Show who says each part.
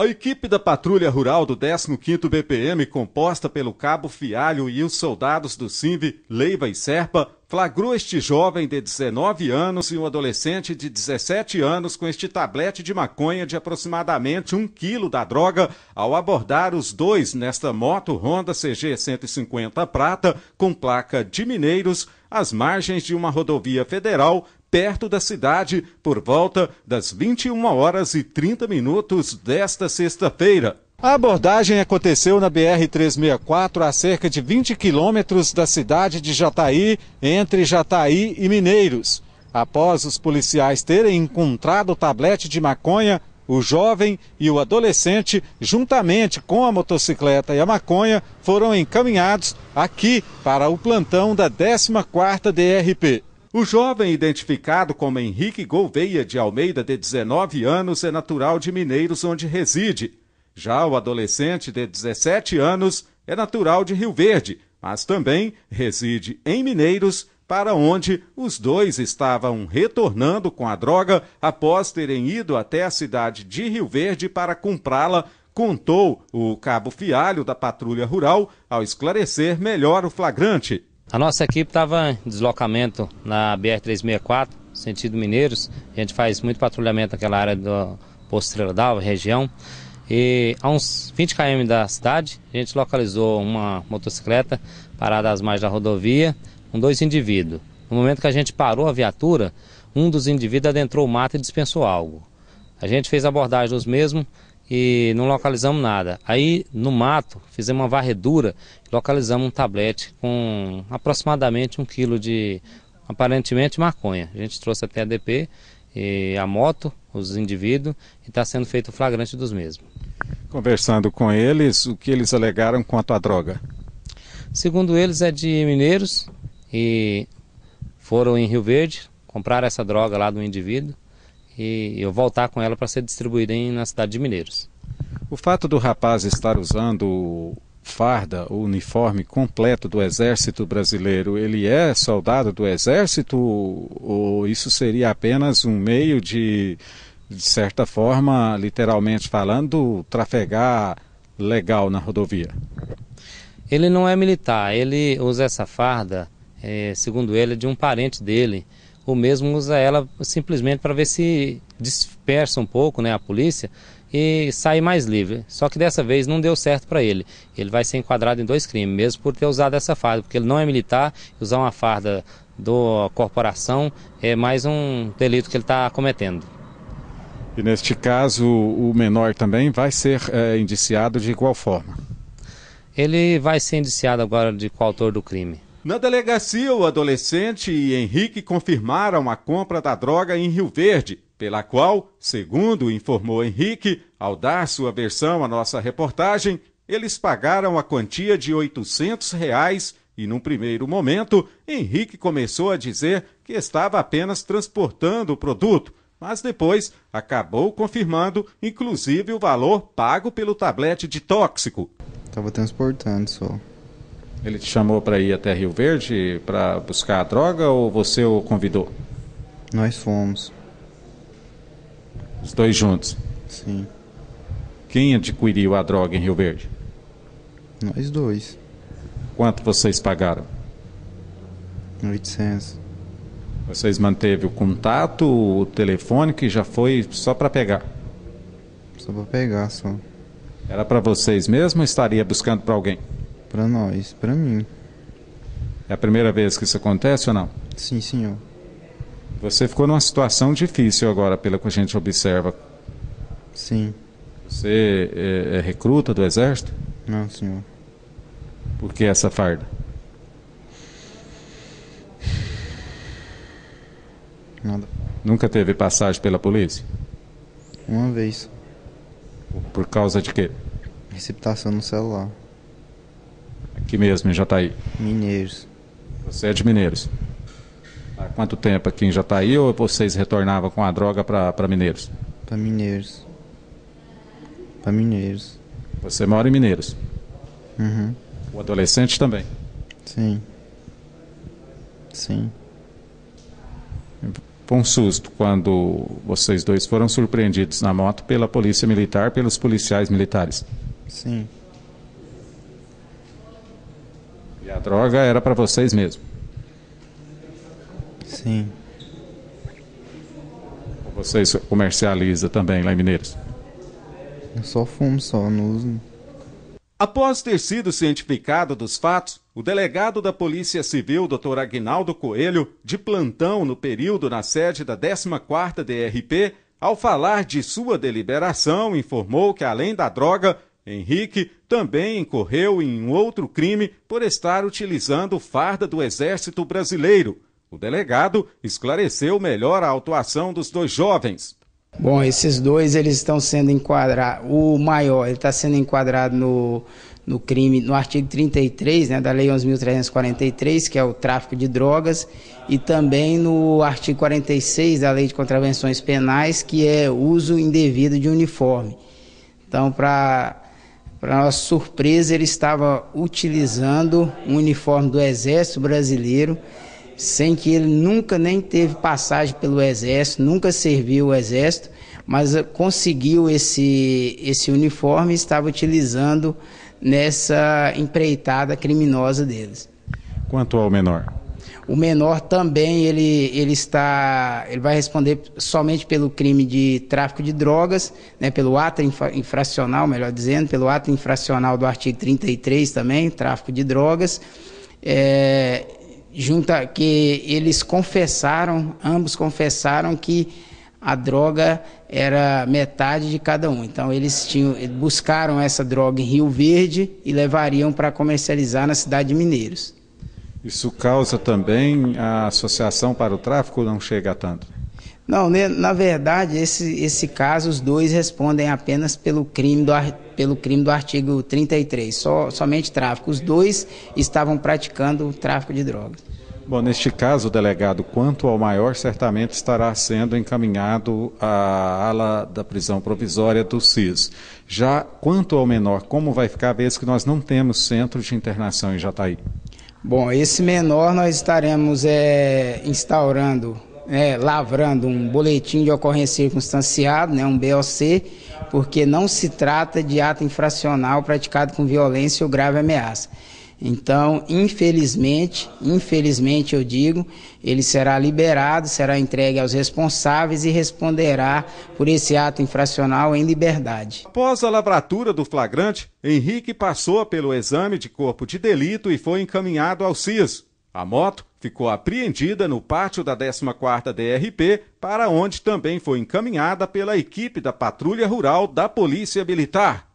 Speaker 1: A equipe da Patrulha Rural do 15º BPM, composta pelo Cabo Fialho e os soldados do CIMV, Leiva e Serpa, flagrou este jovem de 19 anos e um adolescente de 17 anos com este tablete de maconha de aproximadamente 1 quilo da droga ao abordar os dois nesta moto Honda CG 150 prata com placa de Mineiros às margens de uma rodovia federal perto da cidade, por volta das 21 horas e 30 minutos desta sexta-feira. A abordagem aconteceu na BR-364, a cerca de 20 quilômetros da cidade de Jataí, entre Jataí e Mineiros. Após os policiais terem encontrado o tablete de maconha, o jovem e o adolescente, juntamente com a motocicleta e a maconha, foram encaminhados aqui para o plantão da 14ª DRP. O jovem, identificado como Henrique Gouveia de Almeida, de 19 anos, é natural de Mineiros, onde reside. Já o adolescente, de 17 anos, é natural de Rio Verde, mas também reside em Mineiros, para onde os dois estavam retornando com a droga após terem ido até a cidade de Rio Verde para comprá-la, contou o cabo Fialho da Patrulha Rural ao esclarecer melhor
Speaker 2: o flagrante. A nossa equipe estava em deslocamento na BR-364, sentido Mineiros. A gente faz muito patrulhamento naquela área do Posto Estrela d'Alva, região. E a uns 20 km da cidade, a gente localizou uma motocicleta parada às margens da rodovia com dois indivíduos. No momento que a gente parou a viatura, um dos indivíduos adentrou o mato e dispensou algo. A gente fez abordagem dos mesmos, e não localizamos nada. Aí no mato fizemos uma varredura, localizamos um tablete com aproximadamente um quilo de aparentemente maconha. A gente trouxe até a DP e a moto, os indivíduos, e está sendo feito o flagrante dos mesmos.
Speaker 1: Conversando com eles, o que eles alegaram quanto à droga?
Speaker 2: Segundo eles, é de mineiros e foram em Rio Verde, compraram essa droga lá do indivíduo e eu voltar com ela para ser distribuída em, na cidade de Mineiros.
Speaker 1: O fato do rapaz estar usando farda, o uniforme completo do Exército Brasileiro, ele é soldado do Exército ou isso seria apenas um meio de, de certa forma, literalmente falando,
Speaker 2: trafegar legal na rodovia? Ele não é militar, ele usa essa farda, é, segundo ele, de um parente dele ou mesmo usa ela simplesmente para ver se dispersa um pouco né, a polícia e sair mais livre. Só que dessa vez não deu certo para ele. Ele vai ser enquadrado em dois crimes, mesmo por ter usado essa farda, porque ele não é militar, usar uma farda da corporação é mais um delito que ele está cometendo.
Speaker 1: E neste caso, o menor também vai
Speaker 2: ser é, indiciado de igual forma? Ele vai ser indiciado agora de coautor do crime.
Speaker 1: Na delegacia, o adolescente e Henrique confirmaram a compra da droga em Rio Verde, pela qual, segundo informou Henrique, ao dar sua versão à nossa reportagem, eles pagaram a quantia de R$ 800 reais e, num primeiro momento, Henrique começou a dizer que estava apenas transportando o produto, mas depois acabou confirmando, inclusive, o valor pago pelo tablete de tóxico. Estava transportando só. Ele te chamou para ir até Rio Verde para buscar a droga ou você o convidou? Nós fomos. Os dois juntos? Sim. Quem adquiriu a droga em Rio Verde? Nós dois. Quanto vocês pagaram? 800. Vocês manteve o contato, o telefone que já foi só para pegar? Só para pegar, só. Era para vocês mesmo ou estaria buscando para alguém? para nós, para mim. É a primeira vez que isso acontece ou não? Sim, senhor. Você ficou numa situação difícil agora, pelo que a gente observa. Sim. Você é, é recruta do exército? Não, senhor. Por que essa farda? Nada. Nunca teve passagem pela polícia? Uma vez. Por causa de quê? Receptação no celular. Aqui mesmo, em Jataí. Mineiros. Você é de Mineiros. Há quanto tempo aqui em Jataí ou vocês retornavam com a droga para Mineiros? Para Mineiros. Para Mineiros. Você mora em Mineiros? Uhum. O adolescente também? Sim. Sim. Foi um susto quando vocês dois foram surpreendidos na moto pela polícia militar, pelos policiais militares. Sim. a droga era para vocês mesmo. Sim. Vocês comercializa também lá em Mineiros? Eu só fumo, só não uso. Após ter sido cientificado dos fatos, o delegado da Polícia Civil, Dr. Aguinaldo Coelho, de plantão no período na sede da 14ª DRP, ao falar de sua deliberação, informou que além da droga, Henrique também incorreu em outro crime por estar utilizando farda do Exército Brasileiro. O delegado esclareceu melhor a autuação dos dois jovens.
Speaker 3: Bom, esses dois eles estão sendo enquadrados. O maior está sendo enquadrado no, no crime no artigo 33 né, da Lei 11.343, que é o tráfico de drogas, e também no artigo 46 da Lei de Contravenções Penais, que é uso indevido de uniforme. Então, para para nossa surpresa, ele estava utilizando um uniforme do Exército Brasileiro, sem que ele nunca nem teve passagem pelo Exército, nunca serviu o Exército, mas conseguiu esse, esse uniforme e estava utilizando nessa empreitada criminosa deles. Quanto ao menor? O menor também ele, ele está ele vai responder somente pelo crime de tráfico de drogas, né, pelo ato infracional, melhor dizendo, pelo ato infracional do artigo 33 também, tráfico de drogas. É, junta que eles confessaram, ambos confessaram que a droga era metade de cada um. Então eles tinham, buscaram essa droga em Rio Verde e levariam para comercializar na cidade de Mineiros.
Speaker 1: Isso causa também a associação para o tráfico não chega a tanto?
Speaker 3: Não, né, na verdade, esse, esse caso, os dois respondem apenas pelo crime do, pelo crime do artigo 33, somente tráfico. Os dois estavam praticando o tráfico de drogas.
Speaker 1: Bom, neste caso, delegado, quanto ao maior, certamente estará sendo encaminhado à ala da prisão provisória do CIS. Já quanto ao menor, como vai ficar a vez que nós não temos centro de internação em Jataí?
Speaker 3: Bom, esse menor nós estaremos é, instaurando, é, lavrando um boletim de ocorrência circunstanciado, né, um BOC, porque não se trata de ato infracional praticado com violência ou grave ameaça. Então, infelizmente, infelizmente eu digo, ele será liberado, será entregue aos responsáveis e responderá por esse ato infracional em liberdade.
Speaker 1: Após a lavratura do flagrante, Henrique passou pelo exame de corpo de delito e foi encaminhado ao CIS. A moto ficou apreendida no pátio da 14ª DRP, para onde também foi encaminhada pela equipe da Patrulha Rural da Polícia Militar.